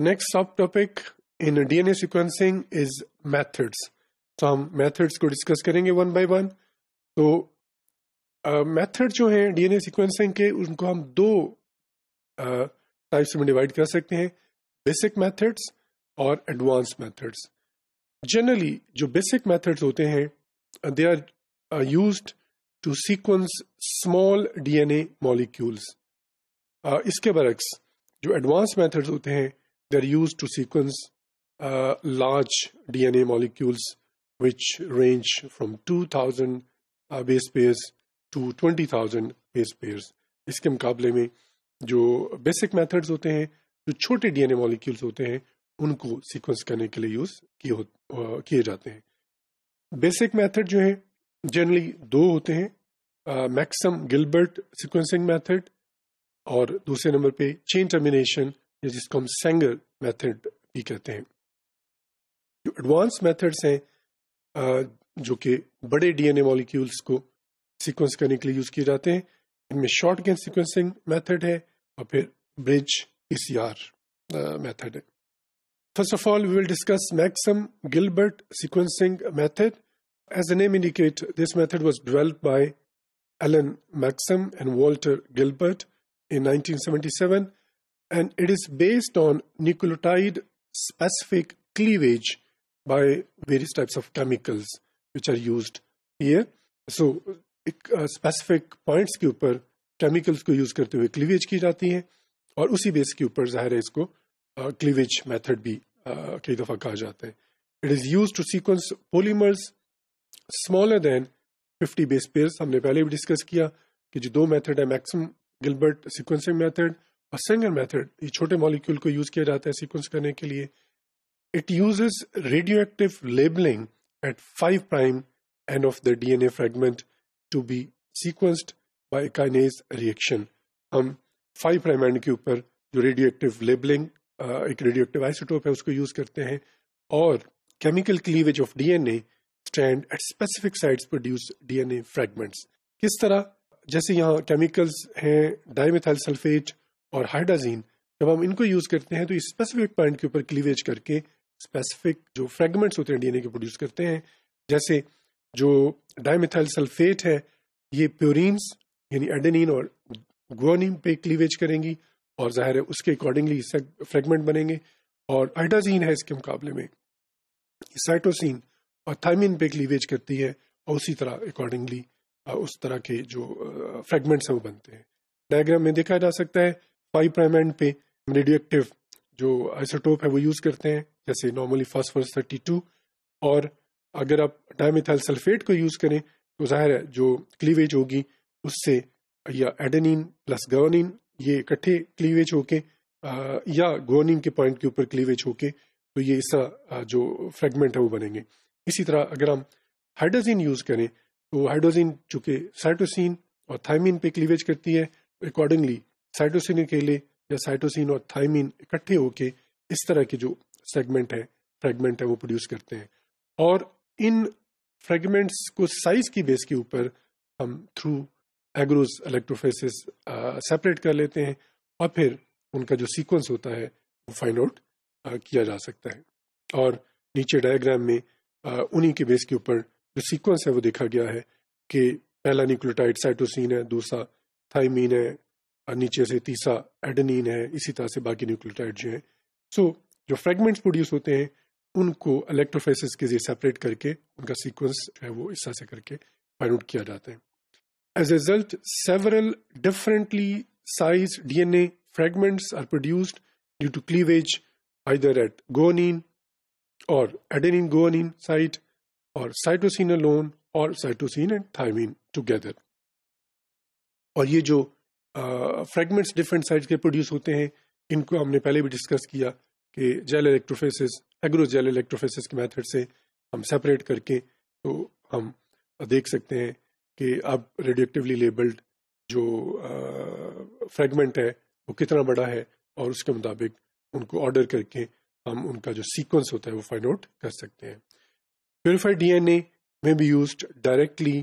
Next sub topic in DNA sequencing is methods तो हम methods को डिस्कस करेंगे वन बाय वन तो uh, जो है डीएनए सीक्वेंसिंग के उनको हम दो uh, में डिवाइड कर सकते हैं बेसिक मेथड्स और एडवांस मेथड्स जनरली जो बेसिक मेथड्स होते हैं they are use to sequence small DNA molecules इसके बरक्स जो एडवांस मेथड्स होते हैं They're used to sequence uh, large DNA molecules, which range from 2,000 uh, base pairs to 20,000 base pairs इसके मुकाबले में जो बेसिक मेथड्स होते हैं जो छोटे डीएनए मॉलिक्यूल्स होते हैं उनको सीक्वेंस करने के लिए यूज किए जाते हैं बेसिक मेथड जो है जनरली दो होते हैं मैक्सम गिलबर्ट सीक्वेंसिंग मेथड और दूसरे नंबर पे चेन टर्मिनेशन या जिसको हम सेंगर मेथड भी कहते हैं जो एडवांस मेथड्स हैं जो कि बड़े डीएनए मॉलिक्यूल्स को सीक्वेंस करने के लिए यूज किए जाते हैं इनमें शॉर्ट गेन सीक्वेंसिंग मैथड है और फिर ब्रिज पीसीआर मैथड है first of all we will discuss Maxam Gilbert sequencing method as a name indicate this method was develop by Allan Maxam and Walter Gilbert in nineteen seventy seven and it is based on nucleotide specific cleavage by various types of chemicals which are used here. So specific points uh, के ऊपर chemicals को use करते हुए cleavage की जाती है और उसी बेस के ऊपर जाहिर है इसको क्लीवेज uh, मेथड भी uh, कई दफा कहा जाता है it is use to sequence polymers smaller than 50 base pairs हमने पहले भी डिस्कस किया कि जो दो मेथड है मैक्सिमम गिलबर्ट सीक्वेंसिंग मेथड असेंगर मेथड ये छोटे मॉलिक्यूल को यूज किया जाता है सीक्वेंस करने के लिए it uses radio active labelling at five prime end of the DNA fragment to be sequenced by kinase reaction हम फाइव प्राइम एंड के ऊपर जो रेडियो एक्टिव लेबलिंग एक रेडियो एक्टिव आइसोटोप है उसको यूज करते हैं और chemical cleavage of DNA strand at specific sites produce DNA fragments किस तरह जैसे यहाँ केमिकल्स हैं डाइमेथाइल सल्फेट और हाइड्राजीन जब हम इनको यूज करते हैं तो इस स्पेसिफिक पॉइंट के ऊपर क्लीवेज करके स्पेसिफिक जो फ्रेगमेंट्स होते हैं डीएनए के प्रोड्यूस करते हैं जैसे जो डायमिथाइल सल्फेट है ये प्योरीन्स यानी एडेनिन और गुआनिन पे क्लीवेज करेंगी और जाहिर है उसके अकॉर्डिंगली फ्रेगमेंट बनेंगे और हाइड्राजीन है इसके मुकाबले में साइटोसिन और थाइमिन पे क्लीवेज करती है और उसी तरह अकॉर्डिंगली उस तरह के जो फ्रेगमेंट्स हैं वो बनते हैं डायग्राम में देखा जा सकता है फाइव प्राइम एंड पे रेडियो एक्टिव जो आइसोटोप है वो यूज करते हैं जैसे नॉर्मली फॉस्फोरस थर्टी टू और अगर आप डायमिथाइल सल्फेट को यूज करें तो जाहिर है जो क्लीवेज होगी उससे या एडेनिन प्लस गवनिन ये इकट्ठे क्लीवेज होके या गोनिन के पॉइंट के ऊपर क्लीवेज होके तो ये इसका जो फ्रेगमेंट है वो बनेंगे इसी तरह अगर हम हाइड्रोजीन यूज करें तो हाइड्रोजीन चूंकि साइटोसिन और थायमिन पे क्लीवेज करती है अकॉर्डिंगली तो साइटोसिन के लिए या साइटोसिन और थाइमिन इकट्ठे होके इस तरह के जो सेगमेंट है फ्रेगमेंट है वो प्रोड्यूस करते हैं और इन फ्रेगमेंट्स को साइज की बेस के ऊपर हम थ्रू एग्रोज इलेक्ट्रोफेसिस सेपरेट कर लेते हैं और फिर उनका जो सीक्वेंस होता है वो फाइंड आउट किया जा सकता है और नीचे डायग्राम में उन्हीं के बेस के ऊपर जो सीक्वेंस है वो देखा गया है कि पहला न्यूक्लियोटाइड साइटोसिन है दूसरा थाइमीन है और नीचे से तीसरा एडनिन है इसी तरह से बाकी न्यूक्लियोटाइड जो है सो so, जो फ्रेगमेंट्स प्रोड्यूस होते हैं उनको इलेक्ट्रोफेसिस के जरिए सेपरेट करके उनका सीक्वेंस जो है वो इस तरह से करके फाइंड आउट किया जाता है as a result several differently size DNA fragments are produced due to cleavage either at guanine और एडेनिन गोनिन साइट और साइटोसिन लोन और साइटोसिन एंड थायमिन टूगेदर और ये जो फ्रेगमेंट्स डिफरेंट साइड के प्रोड्यूस होते हैं इनको हमने पहले भी डिस्कस किया कि gel electrophoresis agarose gel electrophoresis के मेथड से हम सेपरेट करके तो हम देख सकते हैं कि अब रेडियोक्टिवली लेबल्ड जो फ्रेगमेंट है वो कितना बड़ा है और उसके मुताबिक उनको ऑर्डर करके हम उनका जो सीक्वेंस होता है वो फाइंड आउट कर सकते हैं प्योरीफाइड डीएनए में be used directly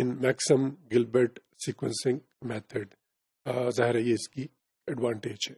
in Maxam Gilbert sequencing method जाहिर है ये इसकी एडवांटेज है